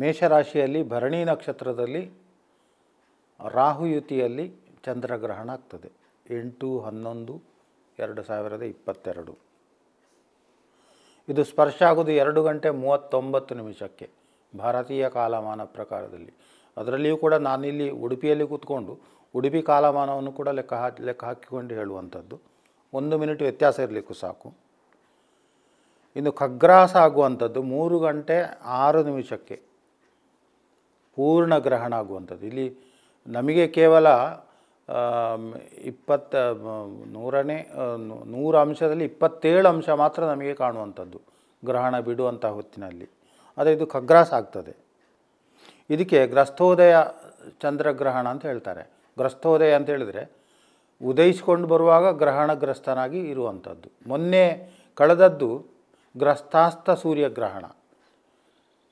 ಮೇಷರಾಶಿಯಲ್ಲಿ ಭರಣಿ ನಕ್ಷತ್ರದಲ್ಲಿ ರಾಹುಯುತಿಯಲ್ಲಿ ಚಂದ್ರಗ್ರಹಣ ಆಗ್ತದೆ ಎಂಟು ಹನ್ನೊಂದು ಎರಡು ಸಾವಿರದ ಇಪ್ಪತ್ತೆರಡು ಇದು ಸ್ಪರ್ಶ ಆಗೋದು ಎರಡು ಗಂಟೆ ಮೂವತ್ತೊಂಬತ್ತು ನಿಮಿಷಕ್ಕೆ ಭಾರತೀಯ ಕಾಲಮಾನ ಪ್ರಕಾರದಲ್ಲಿ ಅದರಲ್ಲಿಯೂ ಕೂಡ ನಾನಿಲ್ಲಿ ಉಡುಪಿಯಲ್ಲಿ ಕೂತ್ಕೊಂಡು ಉಡುಪಿ ಕಾಲಮಾನವನ್ನು ಕೂಡ ಲೆಕ್ಕ ಹಾಕಿ ಲೆಕ್ಕ ಹಾಕಿಕೊಂಡು ಹೇಳುವಂಥದ್ದು ಒಂದು ಮಿನಿಟ್ ವ್ಯತ್ಯಾಸ ಇರಲಿಕ್ಕೂ ಸಾಕು ಇನ್ನು ಖಗ್ರಾಸ ಆಗುವಂಥದ್ದು ಮೂರು ಗಂಟೆ ಆರು ನಿಮಿಷಕ್ಕೆ ಪೂರ್ಣ ಗ್ರಹಣ ಆಗುವಂಥದ್ದು ಇಲ್ಲಿ ನಮಗೆ ಕೇವಲ ಇಪ್ಪತ್ತ ನೂರನೇ ನೂರು ಅಂಶದಲ್ಲಿ ಇಪ್ಪತ್ತೇಳು ಅಂಶ ಮಾತ್ರ ನಮಗೆ ಕಾಣುವಂಥದ್ದು ಗ್ರಹಣ ಬಿಡುವಂಥ ಹೊತ್ತಿನಲ್ಲಿ ಆದರೆ ಇದು ಖಗ್ರಾಸ ಆಗ್ತದೆ ಇದಕ್ಕೆ ಗ್ರಸ್ಥೋದಯ ಚಂದ್ರಗ್ರಹಣ ಅಂತ ಹೇಳ್ತಾರೆ ಗ್ರಸ್ಥೋದಯ ಅಂತ ಹೇಳಿದರೆ ಉದಯಿಸ್ಕೊಂಡು ಬರುವಾಗ ಗ್ರಹಣಗ್ರಸ್ತನಾಗಿ ಇರುವಂಥದ್ದು ಮೊನ್ನೆ ಕಳೆದದ್ದು ಗ್ರಸ್ತಾಸ್ತ ಸೂರ್ಯಗ್ರಹಣ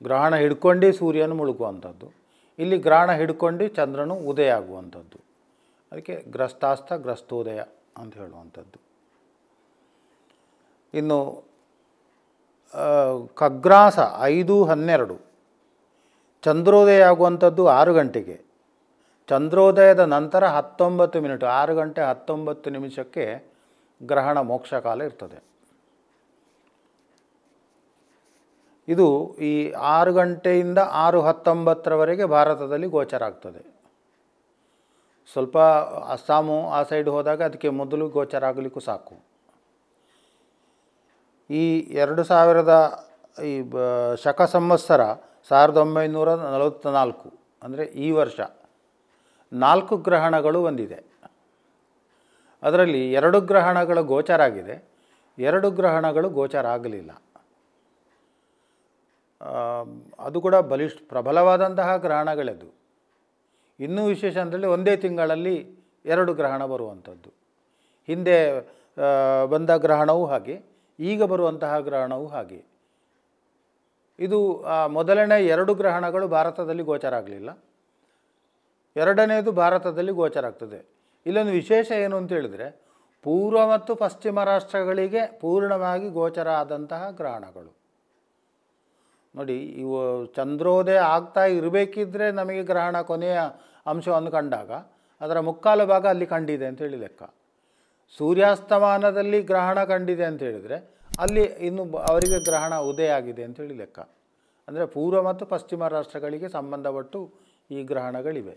ಗ್ರಹಣ ಹಿಡ್ಕೊಂಡೇ ಸೂರ್ಯನು ಮುಳುಗುವಂಥದ್ದು ಇಲ್ಲಿ ಗ್ರಹಣ ಹಿಡ್ಕೊಂಡು ಚಂದ್ರನು ಉದಯ ಆಗುವಂಥದ್ದು ಅದಕ್ಕೆ ಗ್ರಸ್ತಾಸ್ತ ಗ್ರಸ್ತೋದಯ ಅಂತ ಹೇಳುವಂಥದ್ದು ಇನ್ನು ಖಗ್ರಾಸ ಐದು ಹನ್ನೆರಡು ಚಂದ್ರೋದಯ ಆಗುವಂಥದ್ದು ಆರು ಗಂಟೆಗೆ ಚಂದ್ರೋದಯದ ನಂತರ ಹತ್ತೊಂಬತ್ತು ಮಿನಿಟ್ ಆರು ಗಂಟೆ ಹತ್ತೊಂಬತ್ತು ನಿಮಿಷಕ್ಕೆ ಗ್ರಹಣ ಮೋಕ್ಷಕಾಲ ಇರ್ತದೆ ಇದು ಈ ಆರು ಗಂಟೆಯಿಂದ ಆರು ಹತ್ತೊಂಬತ್ತರವರೆಗೆ ಭಾರತದಲ್ಲಿ ಗೋಚರ ಆಗ್ತದೆ ಸ್ವಲ್ಪ ಅಸ್ಸಾಮು ಆ ಸೈಡ್ ಹೋದಾಗ ಅದಕ್ಕೆ ಮೊದಲು ಗೋಚರ ಆಗಲಿಕ್ಕೂ ಸಾಕು ಈ ಎರಡು ಸಾವಿರದ ಈ ಬ ಶಕ ಸಂವತ್ಸರ ಸಾವಿರದ ಒಂಬೈನೂರ ನಲವತ್ತ್ನಾಲ್ಕು ಅಂದರೆ ಈ ವರ್ಷ ನಾಲ್ಕು ಗ್ರಹಣಗಳು ಬಂದಿದೆ ಅದರಲ್ಲಿ ಎರಡು ಗ್ರಹಣಗಳು ಗೋಚರ ಆಗಿದೆ ಎರಡು ಗ್ರಹಣಗಳು ಗೋಚರ ಆಗಲಿಲ್ಲ ಅದು ಕೂಡ ಬಲಿಷ್ಠ ಪ್ರಬಲವಾದಂತಹ ಗ್ರಹಣಗಳದು ಇನ್ನೂ ವಿಶೇಷ ಅಂದರೆ ಒಂದೇ ತಿಂಗಳಲ್ಲಿ ಎರಡು ಗ್ರಹಣ ಬರುವಂಥದ್ದು ಹಿಂದೆ ಬಂದ ಗ್ರಹಣವೂ ಹಾಗೆ ಈಗ ಬರುವಂತಹ ಗ್ರಹಣವೂ ಹಾಗೆ ಇದು ಮೊದಲನೇ ಎರಡು ಗ್ರಹಣಗಳು ಭಾರತದಲ್ಲಿ ಗೋಚರ ಆಗಲಿಲ್ಲ ಎರಡನೆಯದು ಭಾರತದಲ್ಲಿ ಗೋಚರ ಆಗ್ತದೆ ಇಲ್ಲೊಂದು ವಿಶೇಷ ಏನು ಅಂತ ಪೂರ್ವ ಮತ್ತು ಪಶ್ಚಿಮ ರಾಷ್ಟ್ರಗಳಿಗೆ ಪೂರ್ಣವಾಗಿ ಗೋಚರ ಆದಂತಹ ಗ್ರಹಣಗಳು ನೋಡಿ ಇವು ಚಂದ್ರೋದಯ ಆಗ್ತಾ ಇರಬೇಕಿದ್ರೆ ನಮಗೆ ಗ್ರಹಣ ಕೊನೆಯ ಅಂಶವನ್ನು ಕಂಡಾಗ ಅದರ ಮುಕ್ಕಾಲು ಭಾಗ ಅಲ್ಲಿ ಕಂಡಿದೆ ಅಂತೇಳಿ ಲೆಕ್ಕ ಸೂರ್ಯಾಸ್ತಮಾನದಲ್ಲಿ ಗ್ರಹಣ ಕಂಡಿದೆ ಅಂತ ಹೇಳಿದರೆ ಅಲ್ಲಿ ಇನ್ನು ಅವರಿಗೆ ಗ್ರಹಣ ಉದಯ ಆಗಿದೆ ಅಂತೇಳಿ ಲೆಕ್ಕ ಅಂದರೆ ಪೂರ್ವ ಮತ್ತು ಪಶ್ಚಿಮ ರಾಷ್ಟ್ರಗಳಿಗೆ ಸಂಬಂಧಪಟ್ಟು ಈ ಗ್ರಹಣಗಳಿವೆ